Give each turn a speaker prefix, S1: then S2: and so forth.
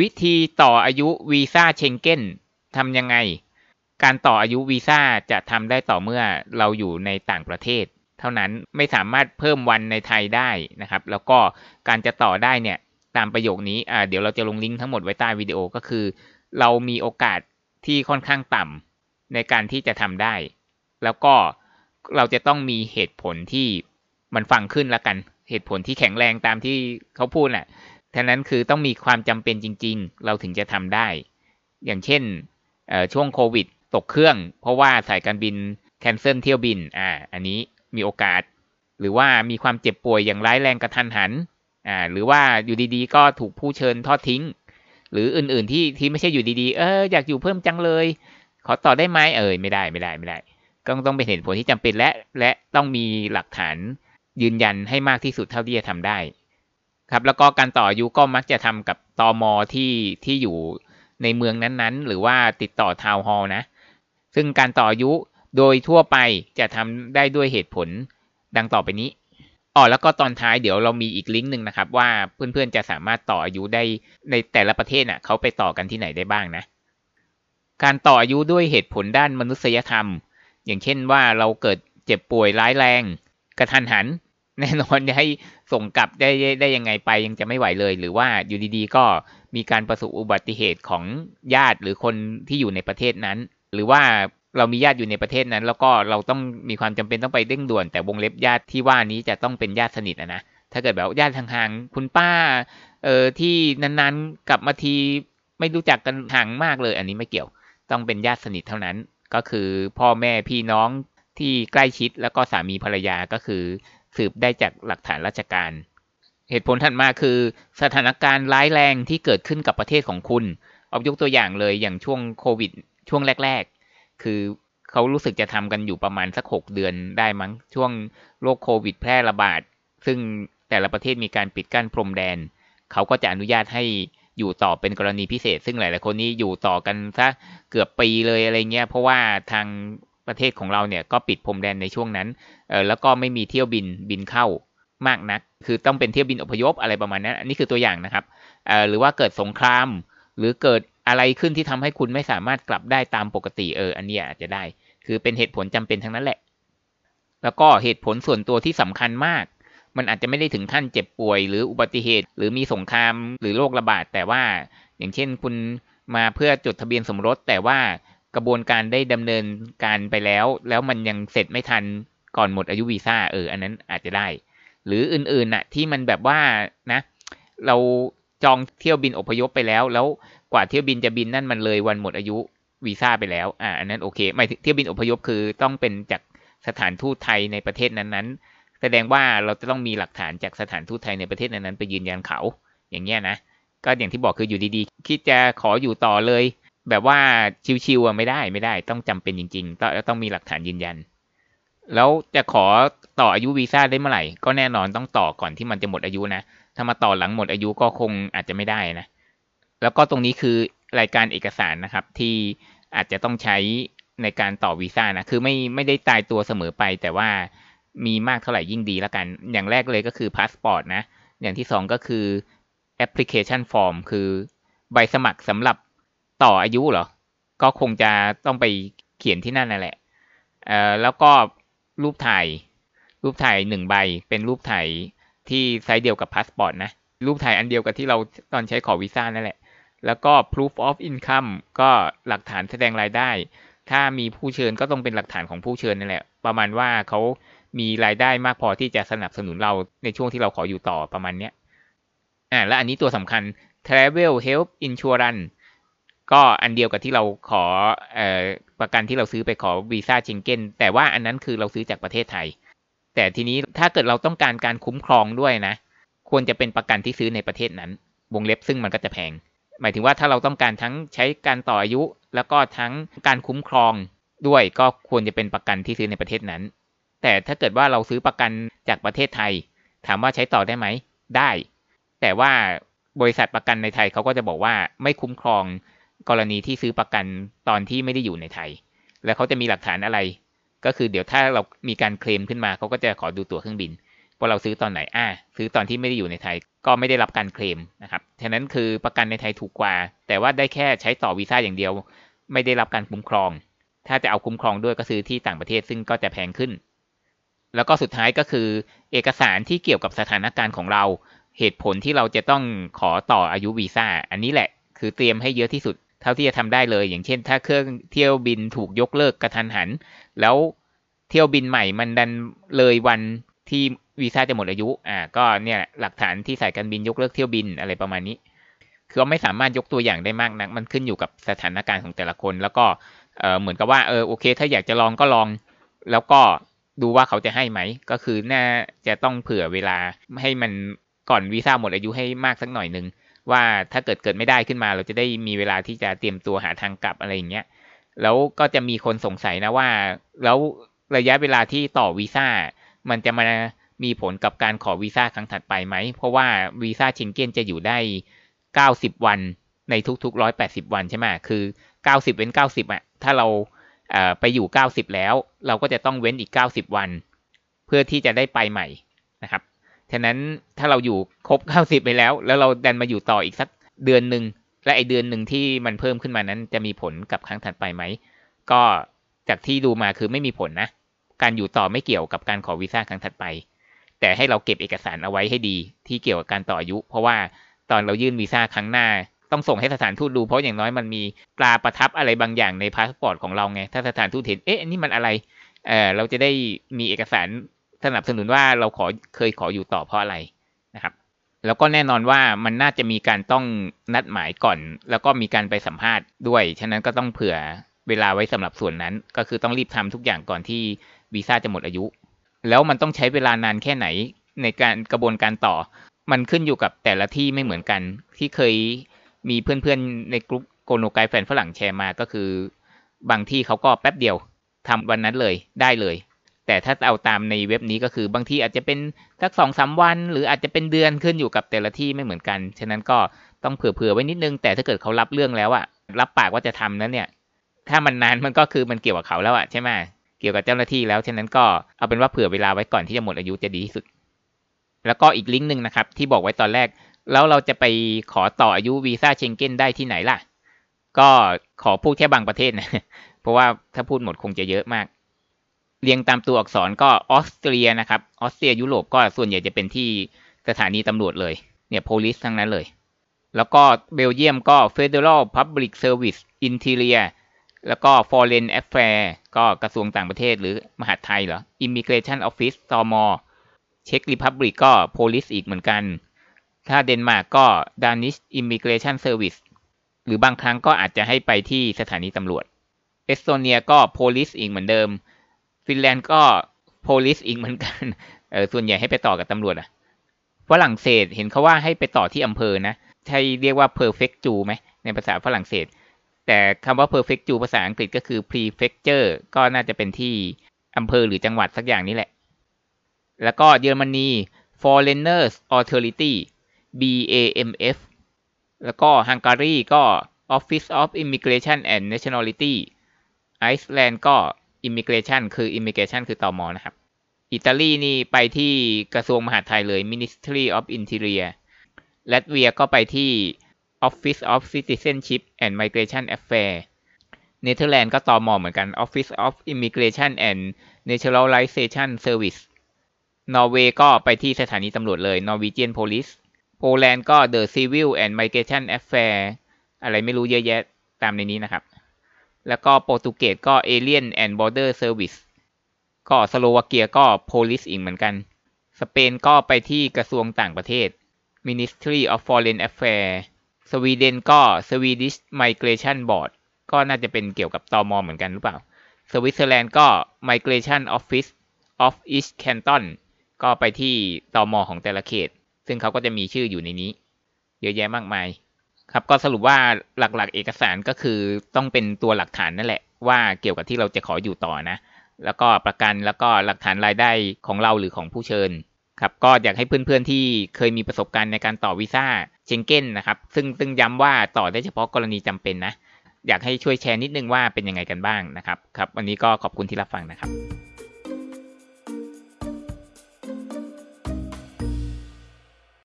S1: วิธีต่ออายุวีซ่าเชงเก้นทำยังไง การต่ออายุวีซ่าจะทำได้ต่อเมื่อเราอยู่ในต่างประเทศ เท่านั้นไม่สามารถเพิ่มวันในไทยได้นะครับ แล้วก็การจะต่อได้เนี่ย ตามประโยคนี้อ่าเดี๋ยวเราจะลงลิงก์ทั้งหมดไว้ใต้วิดีโอก็คือ เรามีโอกาสที่ค่อนข้างต่ำในการที่จะทำได้ แล้วก็เราจะต้องมีเหตุผลที่มันฟังขึ้นละกันเหตุผลที่แข็งแรงตามที่เขาพูดแหละทั้นั้นคือต้องมีความจำเป็นจริง ๆ เราถึงจะทำได้ อย่างเช่น ช่วงโควิด ตกเครื่อง เพราะว่าสายการบิน แคนเซิลเที่ยวบิน อ่า อันนี้มีโอกาส หรือว่ามีความเจ็บป่วยอย่างร้ายแรงกระทันหัน อ่า หรือว่าอยู่ดีๆ ก็ถูกผู้เชิญทอดทิ้ง หรืออื่นๆ ที่ที่ไม่ใช่อยู่ดีๆ เอออยากอยู่เพิ่มจังเลย ขอต่อได้ไหมเอ่ย ไม่ได้ไม่ได้ไม่ได้ ก็ต้องเป็นเหตุผลที่จำเป็นและและต้องมีหลักฐานยืนยันให้มากที่สุดเท่าที่จะทำได้ครับแล้วก็การต่ออายุก็มักจะทำกับตอมอที่ที่อยู่ในเมืองนั้นๆหรือว่าติดต่อทาวน์ฮอลนะซึ่งการต่ออายุโดยทั่วไปจะทำได้ด้วยเหตุผลดังต่อไปนี้อ๋อแล้วก็ตอนท้ายเดี๋ยวเรามีอีกลิงก์หนึ่งนะครับว่าเพื่อนๆจะสามารถต่ออายุได้ในแต่ละประเทศน่ะเขาไปต่อกันที่ไหนได้บ้างนะ การต่ออายุด้วยเหตุผลด้านมนุษยธรรม อย่างเช่นว่าเราเกิดเจ็บป่วยร้ายแรงกระทันหันแน่นอนจะให้ส่งกลับได้ได้ยังไงไปยังจะไม่ไหวเลย หรือว่าอยู่ดีๆ ก็มีการประสบอุบัติเหตุของญาติหรือคนที่อยู่ในประเทศนั้น หรือว่าเรามีญาติอยู่ในประเทศนั้น แล้วก็เราต้องมีความจำเป็นต้องไปเร่งด่วน แต่วงเล็บญาติที่ว่านี้จะต้องเป็นญาติสนิทนะนะถ้าเกิดแบบญาติห่างๆคุณป้าเออที่นานๆกลับมาทีไม่รู้จักกันห่างมากเลย อันนี้ไม่เกี่ยว ต้องเป็นญาติสนิทเท่านั้น ก็คือพ่อแม่พี่น้องที่ใกล้ชิด แล้วก็สามีภรรยาก็คือสืบได้จากหลักฐานราชการ เหตุผลถัดมาคือ สถานการณ์ร้ายแรงที่เกิดขึ้นกับประเทศของคุณเอายกตัวอย่างเลยอย่างช่วงโควิดช่วงแรกๆ คือเขารู้สึกจะทำกันอยู่ประมาณสักหกเดือนได้มั้ง ช่วงโรคโควิดแพร่ระบาด ซึ่งแต่ละประเทศมีการปิดกั้นพรมแดน เขาก็จะอนุญาตให้อยู่ต่อเป็นกรณีพิเศษ ซึ่งหลายๆคนนี้อยู่ต่อกันซะเกือบปีเลยอะไรเงี้ย เพราะว่าทางประเทศของเราเนี่ยก็ปิดพรมแดนในช่วงนั้นเออแล้วก็ไม่มีเที่ยวบินบินเข้ามากนัก คือต้องเป็นเที่ยวบินอพยพอะไรประมาณนั้นอันนี้คือตัวอย่างนะครับเออหรือว่าเกิดสงคราม หรือเกิดอะไรขึ้นที่ทำให้คุณไม่สามารถกลับได้ตามปกติเออ อันนี้อาจจะได้ คือเป็นเหตุผลจำเป็นทั้งนั้นแหละ แล้วก็เหตุผลส่วนตัวที่สำคัญมาก มันอาจจะไม่ได้ถึงขั้นเจ็บป่วยหรืออุบัติเหตุหรือมีสงครามหรือโรคระบาด แต่ว่าอย่างเช่น คุณมาเพื่อจดทะเบียนสมรส แต่ว่ากระบวนการได้ดำเนินการไปแล้ว แล้วมันยังเสร็จไม่ทันก่อนหมดอายุวีซ่าเอออันนั้นอาจจะได้ หรืออื่นๆน่ะที่มันแบบว่านะ เราจองเที่ยวบินอพยพไปแล้ว แล้วกว่าเที่ยวบินจะบินนั่นมันเลยวันหมดอายุวีซ่าไปแล้วอ่าอันนั้นโอเคไม่เที่ยวบินอพยพคือต้องเป็นจากสถานทูตไทยในประเทศนั้นๆ แสดงว่าเราจะต้องมีหลักฐานจากสถานทูตไทยในประเทศนั้นๆไปยืนยันเขา อย่างเงี้ยนะก็อย่างที่บอกคืออยู่ดีๆคิดจะขออยู่ต่อเลยแบบว่าชิวๆไม่ได้ไม่ได้ต้องจำเป็นจริงๆต้องต้องมีหลักฐานยืนยันแล้วจะขอต่ออายุวีซ่าได้เมื่อไหร่ ก็แน่นอนต้องต่อก่อนที่มันจะหมดอายุนะ ถ้ามาต่อหลังหมดอายุก็คงอาจจะไม่ได้นะแล้วก็ตรงนี้คือรายการเอกสารนะครับที่อาจจะต้องใช้ในการต่อวีซ่านะคือไม่ไม่ได้ตายตัวเสมอไป แต่ว่ามีมากเท่าไหร่ยิ่งดีแล้วกัน อย่างแรกเลยก็คือพาสปอร์ตนะ อย่างที่สองก็คือแอปพลิเคชันฟอร์มคือใบสมัครสำหรับต่ออายุ เหรอ ก็คงจะต้องไปเขียนที่นั่นนั่นแหละ เอ่อ แล้วก็รูปถ่าย รูปถ่ายหนึ่งใบ เป็นรูปถ่ายที่ไซส์เดียวกับพาสปอร์ตนะ รูปถ่ายอันเดียวกับที่เราตอนใช้ขอวีซ่านั่นแหละ แล้วก็ proof of income ก็หลักฐานแสดงรายได้ ถ้ามีผู้เชิญก็ต้องเป็นหลักฐานของผู้เชิญนั่นแหละ ประมาณว่าเขามีรายได้มากพอที่จะสนับสนุนเราในช่วงที่เราขออยู่ต่อประมาณเนี้ย อ่าและอันนี้ตัวสำคัญ travel help insurance ก็อันเดียวกับที่เราขออประกันที่เราซื้อไปขอวีซ่าเชงเก้นแต่ว่าอันนั้นคือเราซื้อจากประเทศไทย แต่ทีนี้ถ้าเกิดเราต้องการการคุ้มครองด้วยนะควรจะเป็นประกันที่ซื้อในประเทศนั้น วงเล็บซึ่งมันก็จะแพง หมายถึงว่าถ้าเราต้องการทั้งใช้การต่ออายุ แล้วก็ทั้งการคุ้มครองด้วย ก็ควรจะเป็นประกันที่ซื้อในประเทศนั้น แต่ถ้าเกิดว่าเราซื้อประกันจากประเทศไทย ถามว่าใช้ต่อได้ไหมได้ แต่ว่าบริษัทประกันในไทยเขาก็จะบอกว่าไม่คุ้มครองกรณีที่ซื้อประกันตอนที่ไม่ได้อยู่ในไทย แล้วเขาจะมีหลักฐานอะไร ก็คือเดี๋ยวถ้าเรามีการเคลมขึ้นมา เขาก็จะขอดูตั๋วเครื่องบินว่าเราซื้อตอนไหนอ่าซื้อตอนที่ไม่ได้อยู่ในไทย ก็ไม่ได้รับการเคลมนะครับฉะนั้นคือประกันในไทยถูกกว่า แต่ว่าได้แค่ใช้ต่อวีซ่าอย่างเดียว ไม่ได้รับการคุ้มครอง ถ้าจะเอาคุ้มครองด้วยก็ซื้อที่ต่างประเทศซึ่งก็จะแพงขึ้น แล้วก็สุดท้ายก็คือเอกสารที่เกี่ยวกับสถานการณ์ของเรา เหตุผลที่เราจะต้องขอต่ออายุวีซ่า อันนี้แหละ คือเตรียมให้เยอะที่สุดเท่าที่จะทำได้เลย อย่างเช่น ถ้าเครื่องเที่ยวบินถูกยกเลิกกระทันหัน แล้วเที่ยวบินใหม่ มันดันเลยวันที่วีซ่าจะหมดอายุอ่า ก็เนี่ยหลักฐานที่สายการบินยกเลิกเที่ยวบินอะไรประมาณนี้คือไม่สามารถยกตัวอย่างได้มากนักมันขึ้นอยู่กับสถานการณ์ของแต่ละคน แล้วก็เออเหมือนกับว่าเออโอเค ถ้าอยากจะลองก็ลอง แล้วก็ดูว่าเขาจะให้ไหม ก็คือน่าจะต้องเผื่อเวลาให้มันก่อนวีซ่าหมดอายุให้มากสักหน่อยหนึ่งว่าถ้าเกิดเกิดไม่ได้ขึ้นมาเราจะได้มีเวลาที่จะเตรียมตัวหาทางกลับอะไรอย่างเงี้ยแล้วก็จะมีคนสงสัยนะว่าแล้วระยะเวลาที่ต่อวีซ่ามันจะมามีผลกับการขอวีซ่าครั้งถัดไปไหม เพราะว่าวีซ่าเชงเก้นจะอยู่ได้ 90 วันในทุกๆ 180 วันใช่ไหมคือ 90 เว้น 90อ่ะถ้าเราไปอยู่ 90 แล้ว เราก็จะต้องเว้นอีก 90 วัน เพื่อที่จะได้ไปใหม่นะครับฉะนั้นถ้าเราอยู่ครบเก้าสิบไปแล้ว แล้วเราดันมาอยู่ต่ออีกสักเดือนหนึ่งและไอเดือนหนึ่งที่มันเพิ่มขึ้นมานั้น จะมีผลกับครั้งถัดไปไหมก็จากที่ดูมาคือไม่มีผลนะ การอยู่ต่อไม่เกี่ยวกับการขอวีซ่าครั้งถัดไป แต่ให้เราเก็บเอกสารเอาไว้ให้ดี ที่เกี่ยวกับการต่ออายุ เพราะว่าตอนเรายื่นวีซ่าครั้งหน้า ต้องส่งให้สถานทูตดูเพราะอย่างน้อยมันมีตราประทับอะไรบางอย่างในพาสปอร์ตของเราไง ถ้าสถานทูตเห็นเอ๊ะอันนี้มันอะไรเออเราจะได้มีเอกสารสนับสนุนว่าเราขอเคยขออยู่ต่อเพราะอะไรนะครับ แล้วก็แน่นอนว่ามันน่าจะมีการต้องนัดหมายก่อน แล้วก็มีการไปสัมภาษณ์ด้วยฉะนั้นก็ต้องเผื่อเวลาไว้สำหรับส่วนนั้น ก็คือต้องรีบทำทุกอย่างก่อนที่วีซ่าจะหมดอายุ แล้วมันต้องใช้เวลานานแค่ไหนในการกระบวนการต่อ มันขึ้นอยู่กับแต่ละที่ไม่เหมือนกัน ที่เคยมีเพื่อนๆในกลุ่มโกโนไกแฟนฝรั่งแชร์มาก็คือ บางที่เขาก็แป๊บเดียวทำวันนั้นเลยได้เลยแต่ถ้าเอาตามในเว็บนี้ก็คือบางทีอาจจะเป็นสักสองสาวัน หรืออาจจะเป็นเดือนขึ้นอยู่กับแต่ละที่ไม่เหมือนกันฉะนั้นก็ต้องเผื่อๆไว้นิดนึง แต่ถ้าเกิดเขารับเรื่องแล้วอะรับปากว่าจะทำนั้นเนี่ย ถ้ามันนานมันก็คือมันเกี่ยวกับเขาแล้วอะใช่ไหมเกี่ยวกับเจ้าหน้าที่ แล้วฉะนั้นก็เอาเป็นว่าเผื่อเวลาไว้ก่อนที่จะหมดอายุจะดีที่สุดแล้วก็อีกลิงก์หนึ่งนะครับ ที่บอกไว้ตอนแรกแล้วเราจะไปขอต่ออายุวีซ่าเชงเก้นได้ที่ไหนล่ะก็ขอพูดแค่บางประเทศนะเพราะว่าถ้าพูดหมดคงจะเยอะมากเรียงตามตัวอักษรก็ออสเตรียนะครับออสเตรียยุโรปก็ส่วนใหญ่จะเป็นที่สถานีตำรวจเลย เนี่ยโพลิสทั้งนั้นเลย แล้วก็เบลเยียมก็ Federal Public Service Interior แล้วก็ Foreign Affairs ก็กระทรวงต่างประเทศหรือมหาดไทยเหรอ Immigration Office ตมเช็กรีพับลิกก็โ o l i c อีกเหมือนกัน ถ้าเดนมาร์กก็ Danish Immigration Service หรือบางครั้งก็อาจจะให้ไปที่สถานีตำรวจเอสโตเนียก็โ o l i c อีกเหมือนเดิมฟินแลนด์ก็ โพลิสอีกเหมือนกันเออส่วนใหญ่ให้ไปต่อกับตำรวจอะฝรั่งเศสเห็นเขาว่าให้ไปต่อที่อำเภอนะใช่เรียกว่าเร์เฟกต์จูไหมในภาษาฝรั่งเศส แต่คำว่าเร์เฟกต์จูภาษาอังกฤษก็คือพรีเฟกเจอร์ก็น่าจะเป็นที่อำเภอหรือจังหวัดสักอย่างนี้แหละ แล้วก็เยอรมนี foreigners authority BAMF แล้วก็ฮังการีก็ Office of Immigration and Nationality i อ e l a ล d ก็อิมิเกรชันคืออิมิเกรชันคือต่อมอนะครับ อิตาลีนี่ไปที่กระทรวงมหาดไทยเลย Ministry of Interior ลัตเวียก็ไปที่ Office of Citizenship and Migration Affairs เนเธอร์แลนด์ก็ต่อมอเหมือนกัน Office of Immigration and Naturalization Service นอร์เวย์ก็ไปที่สถานีตำรวจเลย Norwegian Police โปแลนด์ก็ The Civil and Migration Affairs อะไรไม่รู้เยอะแยะตามในนี้นะครับแล้วก็โปรตุเกสก็ Alien and Border Service ก็สโลวาเกียก็ Police อีกเหมือนกัน สเปนก็ไปที่กระทรวงต่างประเทศ Ministry of Foreign Affairs สวีเดนก็ Swedish Migration Board ก็น่าจะเป็นเกี่ยวกับตอมอเหมือนกันหรือเปล่าสวิตเซอร์แลนด์ก็ Migration Office of e a s t canton ก็ไปที่ตอมอของแต่ละเขต ซึ่งเขาก็จะมีชื่ออยู่ในนี้เยอะแยะมากมายครับก็สรุปว่าหลักๆเอกสารก็คือต้องเป็นตัวหลักฐานนั่นแหละว่าเกี่ยวกับที่เราจะขออยู่ต่อนะ แล้วก็ประกันแล้วก็หลักฐานรายได้ของเราหรือของผู้เชิญครับก็อยากให้เพื่อนๆที่เคยมีประสบการณ์ในการต่อวีซ่าเชงเก้นนะครับ ซึ่งซึ่งย้ำว่าต่อได้เฉพาะกรณีจำเป็นนะ อยากให้ช่วยแชร์นิดนึงว่าเป็นยังไงกันบ้างนะครับครับวันนี้ก็ขอบคุณที่รับฟังนะครับ